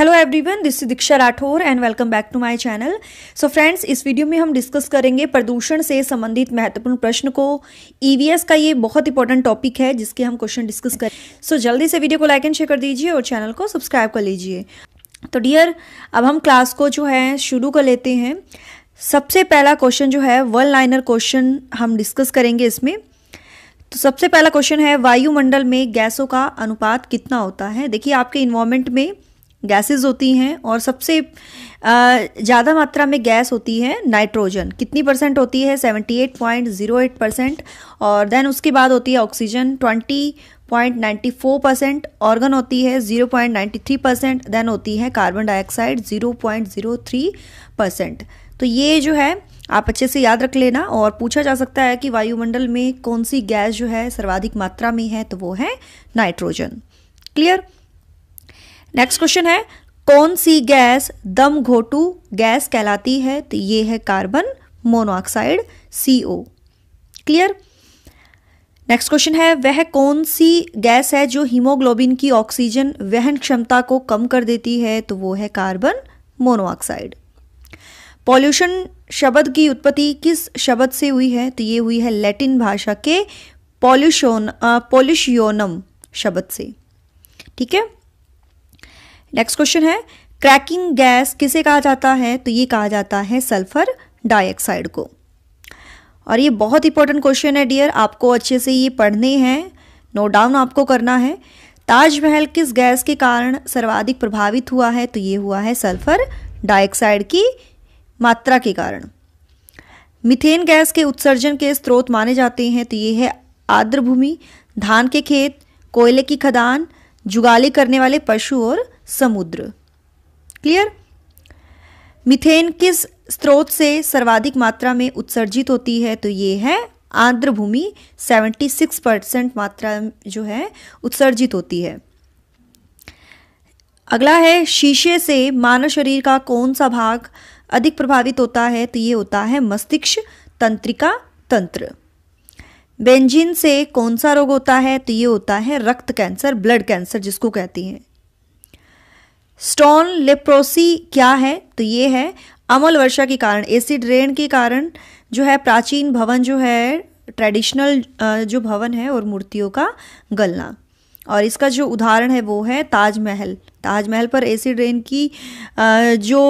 hello everyone this Diksha Rathore and welcome back to my channel so friends इस video में हम discuss करेंगे प्रदूषण से संबंधित महत्वपूर्ण प्रश्न को ईवीएस e का ये बहुत इंपॉर्टेंट टॉपिक है जिसके हम क्वेश्चन डिस्कस करें सो so, जल्दी से वीडियो को लाइक एंड शेयर कर दीजिए और चैनल को सब्सक्राइब कर लीजिए तो डियर अब हम क्लास को जो है शुरू कर लेते हैं सबसे पहला क्वेश्चन जो है वन लाइनर क्वेश्चन हम डिस्कस करेंगे इसमें तो सबसे पहला क्वेश्चन है वायुमंडल में गैसों का अनुपात कितना होता है देखिए आपके इन्वामेंट में गैसेस होती हैं और सबसे ज़्यादा मात्रा में गैस होती है नाइट्रोजन कितनी परसेंट होती है 78.08 परसेंट और देन उसके बाद होती है ऑक्सीजन 20.94 परसेंट ऑर्गन होती है 0.93 परसेंट देन होती है कार्बन डाइऑक्साइड 0.03 परसेंट तो ये जो है आप अच्छे से याद रख लेना और पूछा जा सकता है कि वायुमंडल में कौन सी गैस जो है सर्वाधिक मात्रा में है तो वो है नाइट्रोजन क्लियर नेक्स्ट क्वेश्चन है कौन सी गैस दम घोटू गैस कहलाती है तो ये है carbon monoxide oh clear next question है वह कौन सी गैस है जो हीमोग्लोबिन की ऑक्सीजन वहन क्षमता को कम कर देती है तो वो है कार्बन मोनोऑक्साइड पॉल्यूशन शब्द की उत्पत्ति किस शब्द से हुई है तो ये हुई है लैटिन भाषा के पॉल्यूशन पॉल्यूशियोनम शब्द से ठीक है नेक्स्ट क्वेश्चन है क्रैकिंग गैस किसे कहा जाता है तो ये कहा जाता है सल्फर डाइऑक्साइड को और ये बहुत इंपॉर्टेंट क्वेश्चन है डियर आपको अच्छे से ये पढ़ने हैं नोट डाउन आपको करना है ताजमहल किस गैस के कारण सर्वाधिक प्रभावित हुआ है तो ये हुआ है सल्फर डाइऑक्साइड की मात्रा के कारण मिथेन गैस के उत्सर्जन के स्रोत माने जाते हैं तो ये है आर्द्र भूमि धान के खेत कोयले की खदान जुगाली करने वाले पशु और समुद्र क्लियर मिथेन किस स्रोत से सर्वाधिक मात्रा में उत्सर्जित होती है तो ये है आर्द्र भूमि 76 परसेंट मात्रा जो है उत्सर्जित होती है अगला है शीशे से मानव शरीर का कौन सा भाग अधिक प्रभावित होता है तो ये होता है मस्तिष्क तंत्रिका तंत्र बेंजिन से कौन सा रोग होता है तो ये होता है रक्त कैंसर ब्लड कैंसर जिसको कहती हैं स्टोन लेप्रोसी क्या है तो ये है अमल वर्षा के कारण एसी ड्रेन के कारण जो है प्राचीन भवन जो है ट्रेडिशनल जो भवन है और मूर्तियों का गलना और इसका जो उदाहरण है वो है ताजमहल ताजमहल पर एसी ड्रेन की जो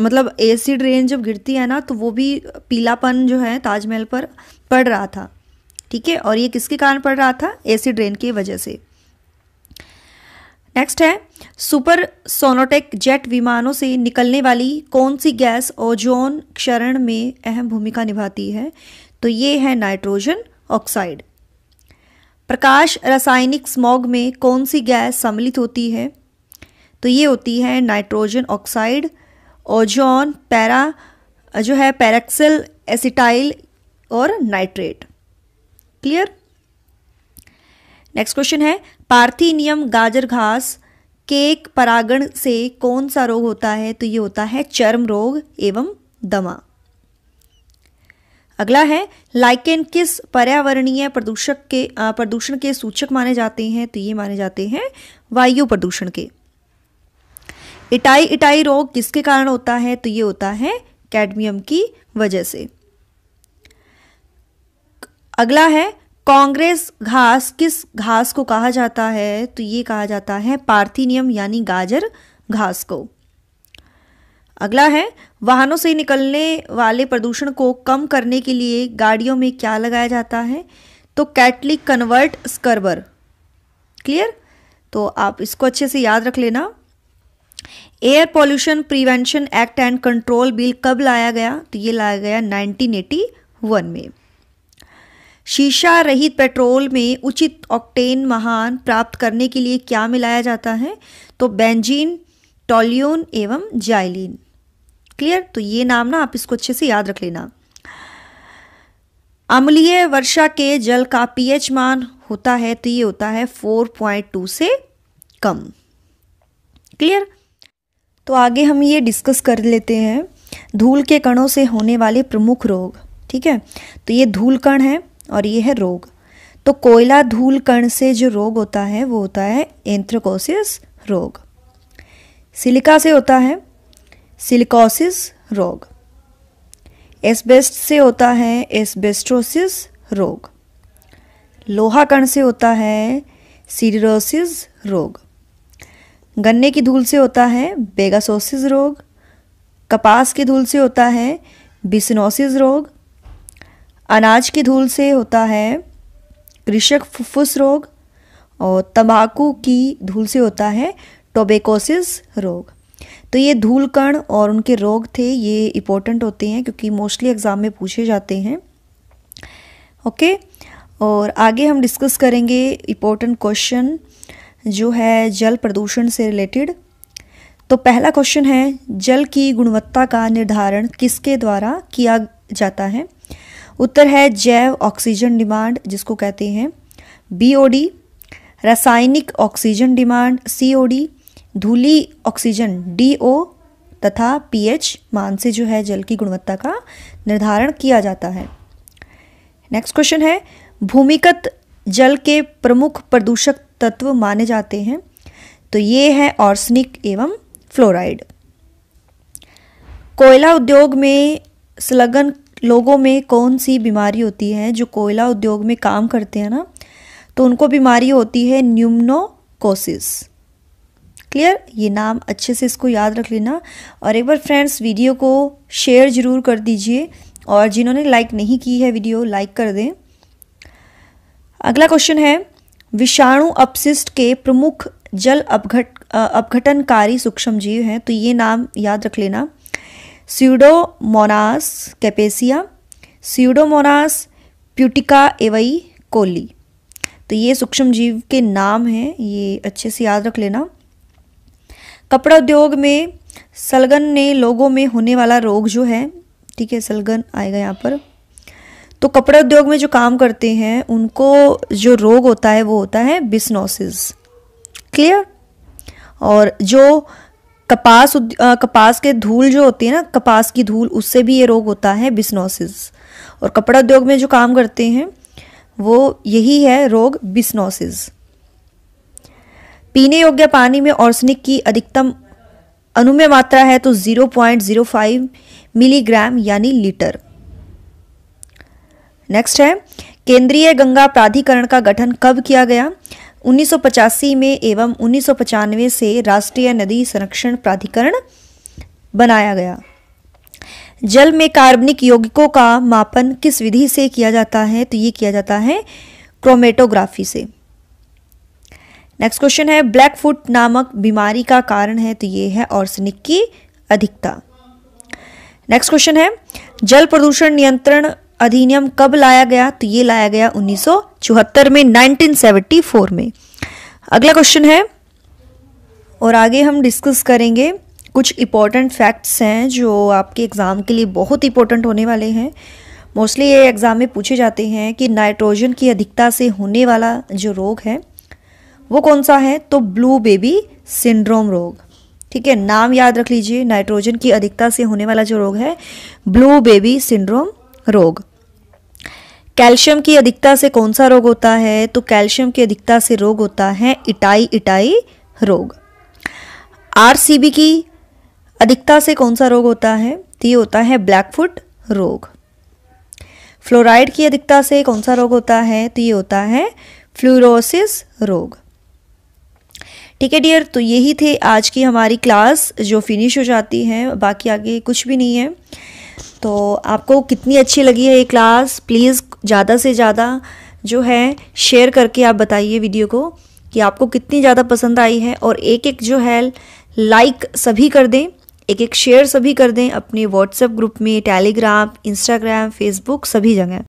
मतलब एसी ड्रेन जब गिरती है ना तो वो भी पीलापन जो है ताजमहल पर पड़ रहा था ठीक है और ये किसके कारण पड़ रहा था एसिड रेन की वजह से नेक्स्ट है सुपर सोनोटेक जेट विमानों से निकलने वाली कौन सी गैस ओजोन क्षरण में अहम भूमिका निभाती है तो ये है नाइट्रोजन ऑक्साइड प्रकाश रासायनिक स्मॉग में कौन सी गैस सम्मिलित होती है तो ये होती है नाइट्रोजन ऑक्साइड ओजोन पैरा जो है पैरेक्सिल एसिटाइल और नाइट्रेट क्लियर नेक्स्ट क्वेश्चन है पार्थीनियम गाजर घास केक परागण से कौन सा रोग होता है तो ये होता है चर्म रोग एवं दमा अगला है लाइकेन किस पर्यावरणीय प्रदूषक के प्रदूषण के सूचक माने जाते हैं तो ये माने जाते हैं वायु प्रदूषण के इटाई इटाई रोग किसके कारण होता है तो ये होता है कैडमियम की वजह से अगला है कांग्रेस घास किस घास को कहा जाता है तो ये कहा जाता है पार्थिनियम यानी गाजर घास को अगला है वाहनों से निकलने वाले प्रदूषण को कम करने के लिए गाड़ियों में क्या लगाया जाता है तो कैटलिक कन्वर्ट स्कर्बर क्लियर तो आप इसको अच्छे से याद रख लेना air pollution prevention act and control bill कब लाया गया तो ये लाया गया 1981 में शीशा रहित पेट्रोल में उचित ऑक्टेन महान प्राप्त करने के लिए क्या मिलाया जाता है तो बेंजीन टोलियोन एवं जाइलिन क्लियर तो ये नाम ना आप इसको अच्छे से याद रख लेना अम्लीय वर्षा के जल का पीएच मान होता है तो ये होता है 4.2 से कम क्लियर तो आगे हम ये डिस्कस कर लेते हैं धूल के कणों से होने वाले प्रमुख रोग ठीक है तो ये धूल कण है और ये है रोग तो कोयला धूल कण से जो रोग होता है वो होता है एंथ्रोकोसिस रोग सिलिका से होता है सिलिकोसिस रोग एस्बेस्ट से होता है एस्बेस्ट्रोसिस रोग लोहा कण से होता है सीरोसिस रोग गन्ने की धूल से होता है बेगासोसिस रोग कपास की धूल से होता है बिसनोसिस रोग अनाज की धूल से होता है कृषक फुफ्फुस रोग और तंबाकू की धूल से होता है टोबेकोसिस रोग तो ये धूल कण और उनके रोग थे ये इम्पोर्टेंट होते हैं क्योंकि मोस्टली एग्ज़ाम में पूछे जाते हैं ओके और आगे हम डिस्कस करेंगे इम्पोर्टेंट क्वेश्चन जो है जल प्रदूषण से रिलेटेड तो पहला क्वेश्चन है जल की गुणवत्ता का निर्धारण किसके द्वारा किया जाता है उत्तर है जैव ऑक्सीजन डिमांड जिसको कहते हैं बीओडी रासायनिक ऑक्सीजन डिमांड सीओडी धूली ऑक्सीजन डीओ तथा पीएच मान से जो है जल की गुणवत्ता का निर्धारण किया जाता है नेक्स्ट क्वेश्चन है भूमिगत जल के प्रमुख प्रदूषक तत्व माने जाते हैं तो ये है ऑर्सनिक एवं फ्लोराइड कोयला उद्योग में स्लगन लोगों में कौन सी बीमारी होती है जो कोयला उद्योग में काम करते हैं ना तो उनको बीमारी होती है न्यूमनोकोसिस क्लियर ये नाम अच्छे से इसको याद रख लेना और एक बार फ्रेंड्स वीडियो को शेयर ज़रूर कर दीजिए और जिन्होंने लाइक नहीं की है वीडियो लाइक कर दें अगला क्वेश्चन है विषाणु अपशिष्ट के प्रमुख जल अपघट अपघटनकारी सूक्ष्म जीव हैं तो ये नाम याद रख लेना pseudomonas cepacia pseudomonas putida E coli तो ये सूक्ष्म जीव के नाम हैं ये अच्छे से याद रख लेना कपड़ा उद्योग में सलगन ने लोगों में होने वाला रोग जो है ठीक है सलगन आएगा यहाँ पर तो कपड़ा उद्योग में जो काम करते हैं उनको जो रोग होता है वो होता है बिस्नोसिस क्लियर और जो कपास आ, कपास के धूल जो होती है ना कपास की धूल उससे भी ये रोग होता है बिस्नोसिस और कपड़ा उद्योग में जो काम करते हैं वो यही है रोग बिस्नोसिस पीने योग्य पानी में ऑर्सनिक की अधिकतम अनुमय मात्रा है तो 0.05 मिलीग्राम यानी लीटर नेक्स्ट है केंद्रीय गंगा प्राधिकरण का गठन कब किया गया 1985 में एवं उन्नीस से राष्ट्रीय नदी संरक्षण प्राधिकरण बनाया गया जल में कार्बनिक यौगिकों का मापन किस विधि से किया जाता है तो ये किया जाता है क्रोमेटोग्राफी से नेक्स्ट क्वेश्चन है ब्लैक फुट नामक बीमारी का कारण है तो ये है ऑर्सनिक की अधिकता नेक्स्ट क्वेश्चन है जल प्रदूषण नियंत्रण अधिनियम कब लाया गया तो ये लाया गया 1974 में 1974 में अगला क्वेश्चन है और आगे हम डिस्कस करेंगे कुछ इंपॉर्टेंट फैक्ट्स हैं जो आपके एग्ज़ाम के लिए बहुत इंपॉर्टेंट होने वाले हैं मोस्टली ये एग्ज़ाम में पूछे जाते हैं कि नाइट्रोजन की अधिकता से होने वाला जो रोग है वो कौन सा है तो ब्लू बेबी सिंड्रोम रोग ठीक है नाम याद रख लीजिए नाइट्रोजन की अधिकता से होने वाला जो रोग है ब्लू बेबी सिंड्रोम रोग कैल्शियम की अधिकता से कौन सा रोग होता है तो कैल्शियम की अधिकता से रोग होता है इटाई इटाई रोग आरसीबी की अधिकता से कौन सा रोग होता है तो ये होता है ब्लैकफुट रोग फ्लोराइड की अधिकता से कौन सा रोग होता है तो ये होता है फ्लूरोसिस रोग ठीक है डियर तो यही थे आज की हमारी क्लास जो फिनिश हो जाती है बाकी आगे कुछ भी नहीं है तो आपको कितनी अच्छी लगी है ये क्लास प्लीज़ ज़्यादा से ज़्यादा जो है शेयर करके आप बताइए वीडियो को कि आपको कितनी ज़्यादा पसंद आई है और एक एक जो है लाइक सभी कर दें एक एक शेयर सभी कर दें अपने व्हाट्सएप ग्रुप में टेलीग्राम इंस्टाग्राम फेसबुक सभी जगह